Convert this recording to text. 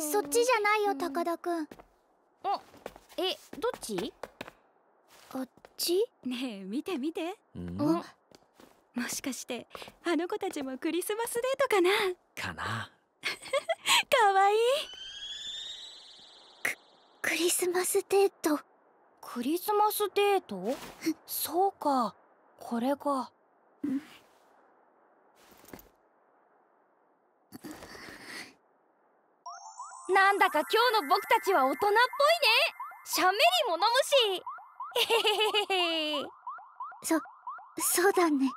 そっちじゃないよ高田くんあえどっちあっちねえ見て見てんもしかしてあの子たちもクリスマスデートかなかな かわいいククリスマスデートクリスマスデートそうかこれかなんだか今日の僕たちは大人っぽいねしゃべりも飲むしえへへへへそそうだね